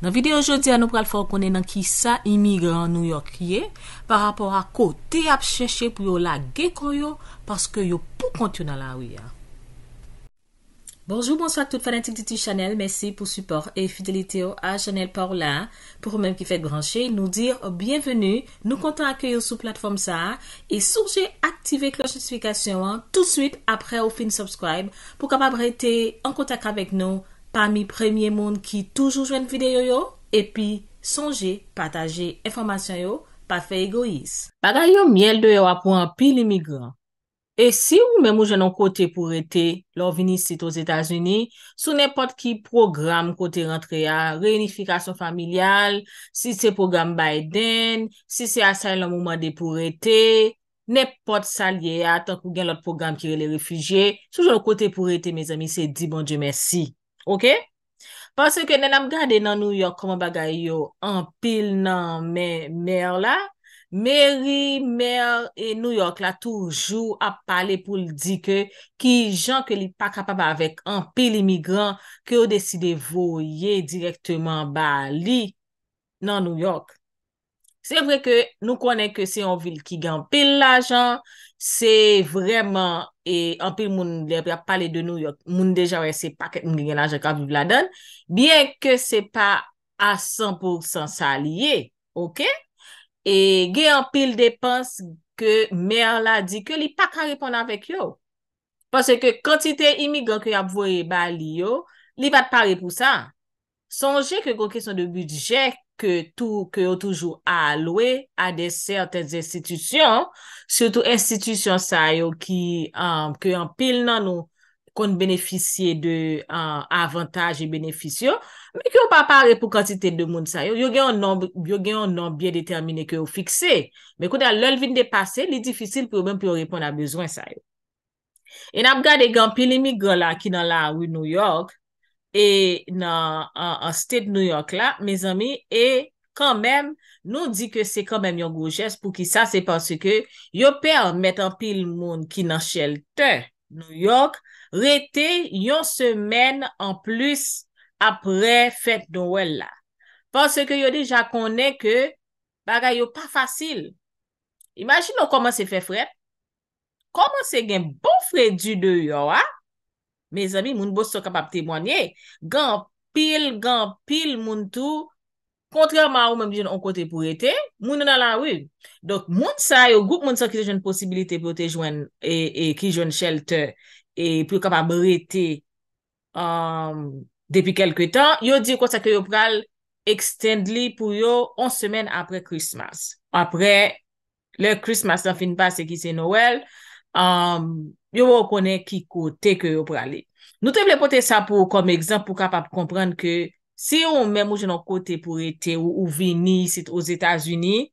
Nan videyo jodi an nou pral fòr konen nan ki sa imigran nou yo kliye par rapòr a kote ap chèche pou yo la gekon yo paske yo pou kontyon nan la ouye. Bonjour, bonsoir tout fanatik di ti Chanel. Mèsi pou support et fidélité yo a Chanel par là. Pour ou mèm ki fèk branché, nou dir ou bienvenue. Nou kontan akè yo sou platform sa et soujè aktive kloj notifikasyon an tout suite apre ou fin subscribe pou kapab rete en kontak avèk nou pa mi premye moun ki toujou jwen videyo yo, epi sonje pataje informasyon yo pa fe egois. Pagay yo miel de yo apou anpil imigran. E si ou men mou jenon kote pou rete lor vini sit o Zetazuni, sou nepot ki program kote rentre a reunifikasyon familial, si se program Biden, si se asay lan mouman de pou rete, nepot salye a tan kou gen lot program kire le refugye, sou jenon kote pou rete, mes amis, se di bon diyo mersi. Ok? Pansè ke nen am gade nan New York koman bagay yo anpil nan mer la, meri mer e New York la toujou ap pale pou l di ke ki jan ke li pa kapaba avek anpil imigran ke yo deside voye direktman ba li nan New York. Se vre ke nou konen ke se yon vil ki gen pil la jan, se vreman, e an pil moun de ap pale de nou, moun de jan wè se pa ket moun gen la jan kapi vladan, byen ke se pa a 100% salye, ok? E gen an pil depans ke mer la di ke li pa ka reponan vek yo. Pase ke kantite imigran ki ap vwe bali yo, li vat pare pou sa. Sonje ke kon kesyon de budjek, ke tou ke yo toujou a alwe a de sertez institisyon, sotou institisyon sa yo ki an um, pil nan nou kon beneficye de um, avantaj e beneficyon, me ki yo pa pare pou kantite de moun sa yo, yo gen yon nom biye determine ke yo fikse. Me kou da lel vin de pase, li difisil pou men pou yo repon a bezwen sa yo. En ap gade gen pilimi gwa la ki nan la wou New York, E nan state New York la, mes ami, e kanmem nou di ke se kanmem yon grouches pou ki sa se panse ke yo pe an met an pil moun ki nan chelte New York rete yon semen an plus apre fèt Noël la. Panse ke yo di ja konen ke bagay yo pa fasil. Imagin nou koman se fè fèt, koman se gen bon fèt di nou yo a? Ah? Me zami, moun bo so kapap tebwanye, gan pil, gan pil moun tou, kontrèrman ou mèm diyon an kote pou ete, moun nan ala wè. Dok moun sa yo, goup moun sa ki jwen posibilite pou te jwen, ki jwen chelte, e pou kapab rete depi kelke tan, yo diyo konsa ki yo pral extend li pou yo an semen apre Christmas. Apre, le Christmas, nan fin pa se ki se Noël, Um, yo wou konen ki kote ke yo prale. Nou te ble pote sa pou kom ekzamp pou kapap komprende ke se yo mè mou jenon kote pou ete ou vini sit ou Etasuni,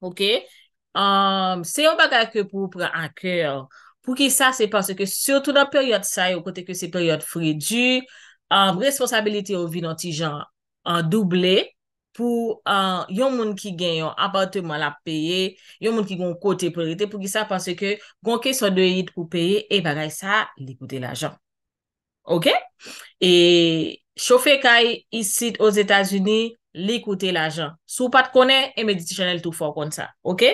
um, se yo baga ke pou pran akèl, pou ki sa se panse ke sotou nan peryot sa yo kote ke se peryot fridu, um, responsabilite yo vini anti jan double, pou yon moun ki gen yon apartement la peye, yon moun ki gen yon kote priorite, pou ki sa panse ke, konke so deye yit kou peye, e bagay sa, li koute la jan. Ok? E, shofe kaj, isit os Etasuni, li koute la jan. Sou pat konen, e meditisyonel tou fò kon sa. Ok?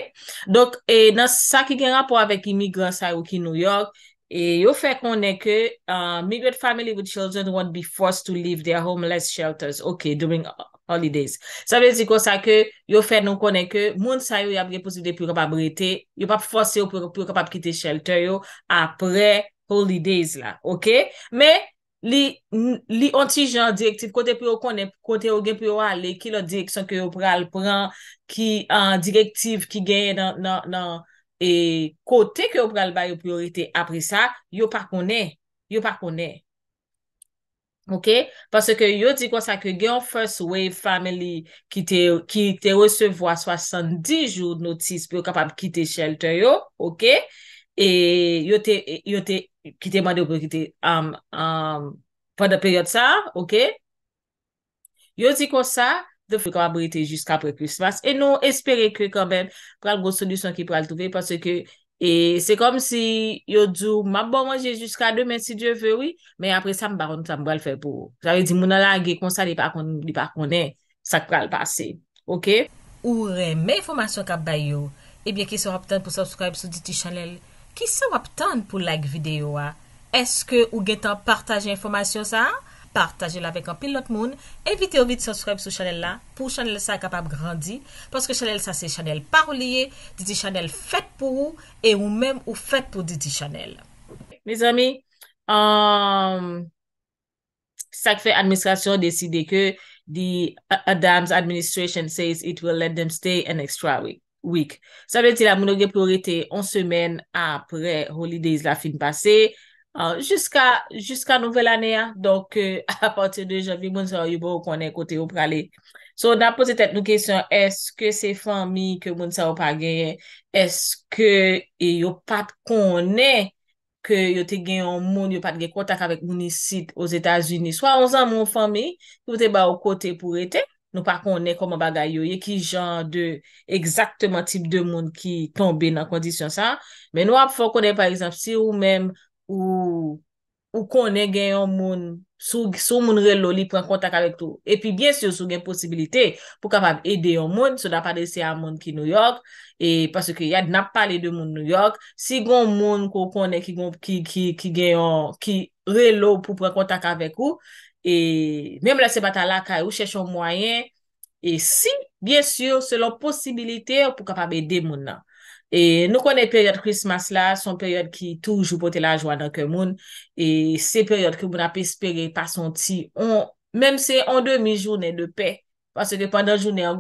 Dok, e nan sa ki gen rapò avèk imigran sa yon ki New York, e yo fè konen ke, emigran family with children won't be forced to leave their homeless shelters, ok, during a, Holidays. Sa vezi konsa ke yo fè non konen ke, moun sa yo yabre posib de pyo kapab rete, yo pap fwase yo pyo kapab kite shelter yo, apre holidays la, ok? Me, li, li ontijan direktiv kote pyo konen, kote yon gen pyo wale, ki lò direksyon kyo yo pral pran, ki, an direktiv ki gen nan, nan, nan, e, kote kyo yo pral bay yo priorite, apre sa, yo pa konen, yo pa konen. Ok, parce que yo di kon sa ke gen first wave family ki te resevo a 70 jou notis pou yo kapab kite shelter yo, ok, et yo te kite mande ou pou yo kite pan de peryode sa, ok, yo di kon sa de pou yo kapab kite jusqu apre Christmas, et nou espere ke kan men pral go solusyon ki pou al toube, parce que, Et c'est comme si yo djou, m'a bon moi j'yè jusqu'à demain si Dieu veut, oui, men apres sa m'ba kon, sa m'ba l'fè pou. J'avè di mounan la ge konsa li pa konè, sa kwa l'passe, ok? Ou remè informasyon kap bay yo, ebyè ki sou aptan pou subscribe sou di ti chanel, ki sou aptan pou like videyo a, eske ou getan partaj informasyon sa a? partaje la vek an pilot moun, evite ovi de subscribe sou chanel la, pou chanel sa akapab grandi, paske chanel sa se chanel parou liye, diti chanel fet pou ou, e ou mem ou fet pou diti chanel. Mes ami, sa euh, kfe administrasyon deside ke the Adams administration says it will let them stay an extra week. Sa beti la mounoge priorite an semen apre holidays la fin pase, An, jiska, jiska nouvel ane ya, donk, a pati de janvi, moun sa yobou konen kote ou prale. So, nan pose tet nou kesyon, eske se fami ke moun sa ou pa genye, eske yo pat konen ke yo te genye an moun, yo pat genye kontak avek moun isi os Etats-Unis. So, an zan moun fami, moun se ba ou kote pou ete, nou pa konen koman bagay yo, ye ki jan de, exaktman tip de moun ki tombe nan kondisyon sa. Men nou ap fok konen, par exemple, si ou men moun Ou konen gen yon moun, sou moun relo li pren kontak avek tou. Epi, bien syo, sou gen posibilite pou kapab ede yon moun. Sou da pa dese a moun ki New York. E, paske ya nap pale de moun New York. Si gon moun konen ki gen yon, ki relo pou pren kontak avek ou. E, menm la se batala ka ou chèchon mwayen. E, si, bien syo, selon posibilite ou pou kapab ede moun nan. E nou konen peryode Christmas la, son peryode ki toujou pote la jwa nan ke moun. E se peryode ki moun apesperi pasanti, mèm se an demi jounen de pe, pasen de pandan jounen,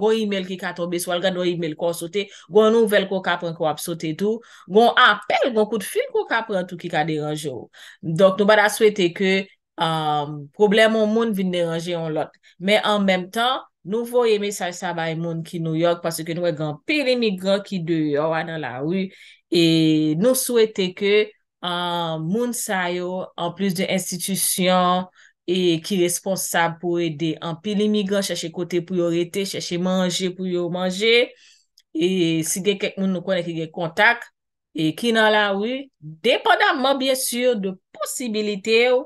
gwen nouvel ko kapran kwa ap sote tou, gwen apel, gwen kout fil ko kapran tou ki ka deran joun. Donk nou bada swete ke... Um, problemon moun vin deranje yon lot. Men an menm tan, nou vo yeme sa yon sa bay moun ki nou yok pase ke nou e gen pili migran ki de yon an nan la wu. E nou souwete ke um, moun sa yo an plus de institusyon e ki responsab pou ede an pili migran chache kote pou yon rete, chache manje pou yon manje. E si gen kek moun nou konen ki gen kontak e ki nan la wu, deponanman bien sur de posibilite yo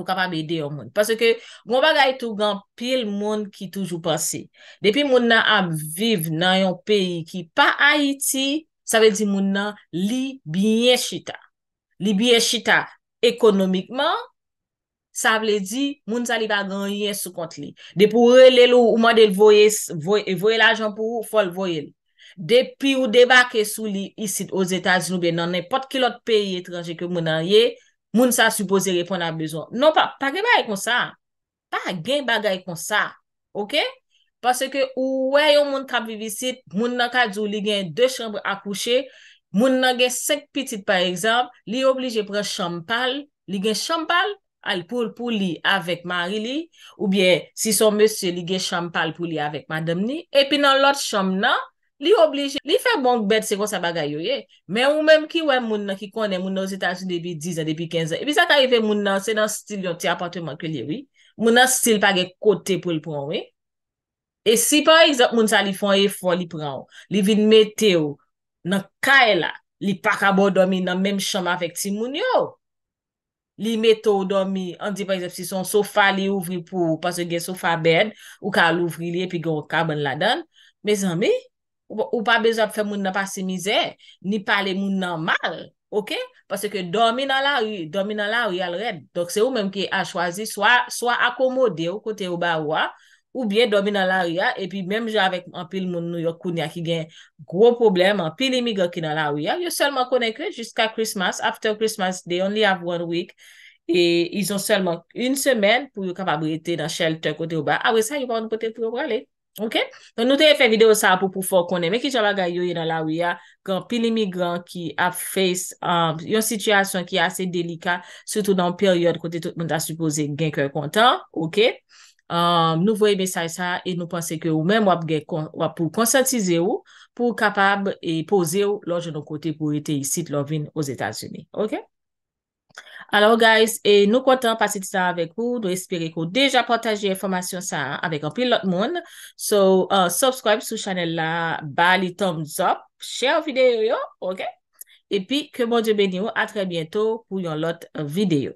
ou kapab e de yon moun. Pase ke, gwa bagay tou gan pil moun ki toujou pase. Depi moun nan ap viv nan yon peyi ki pa Haiti, sa vel di moun nan li binye chita. Li binye chita ekonomikman, sa vel di moun sa li bagan yon sou kont li. Depi ou rel el ou ouman del voye l'ajan pou ou, fol voye l. Depi ou debake sou li isit ou zeta zinoube, nan nepot ki lot peyi etranje ke moun nan ye, Moun sa supose repon a bezon. Non pa, pa gen bagay kon sa. Pa gen bagay kon sa. Ok? Pase ke ou weyon moun kapi visite, moun nan ka djou li gen de chanm akouche, moun nan gen sek pitit par exemple, li oblije pre chanm pal, li gen chanm pal alpoul pou li avek mari li, ou bien si son monsi li gen chanm pal pou li avek madem ni, epi nan lot chanm nan, Li oblije, li fe bonk bed se kon sa bagay yo ye. Men ou menm ki we moun nan ki konen, moun nan ou se tasyon depi 10 an, depi 15 an. Epi sa ka ife moun nan, se nan stil yon ti apatwe mankwe li we. Moun nan stil pa ge kote pou li pran we. E si pa yon moun sa li fon e foli pran ou. Li vin mete ou, nan kae la, li pakabo domi nan menm chanman vek ti moun yo. Li mete ou domi, an di pa yon stil son sofa li ouvri pou, pa se gen sofa bed, ou ka louvri li e pi gen wakabon la dan. Me zan mi? Ou pa bezop fè moun nan pasi mizè, ni pale moun nan mal, ok? Pase ke dormi nan la ou, dormi nan la ou, yal red. Donk se ou menm ki a chwazi, swa akomode ou kote ou ba ou a, ou bien dormi nan la ou ya, epi menm jè avèk an pil moun nou yo koun ya ki gen gro problem, an pil imi go ki nan la ou ya, yo selman konen ke, jiska Christmas, after Christmas Day, only have one week, e yon selman yon semen pou yo kapabri ete nan shelter kote ou ba. Awe, sa yon kote pou yo brale. Ok? Nou teye fè video sa pou pou fò konen. Mè ki chaba gayo yè nan la wè ya kan pil imigran ki ap fès yon um, sityasyon ki asè delika sotou nan peryod kote tout moun ta supose gen kè kontan. Ok? Nou vwe mesaj sa e nou panse ke ou mè mwap gen wap pou konsantize ou pou kapab e pose ou lòj nou kote pou yote yi sit lòvin os Etats-Unis. Ok? Alors, guys, et nous comptons passer de ça avec vous. Nous espérons qu'on déjà partage l'information ça avec un peu l'autre monde. So, euh, subscribe sous la chanel là-bas, les thumbs up, share la vidéo, ok? Et puis, que bon Dieu béni vous, à très bientôt pour une autre vidéo.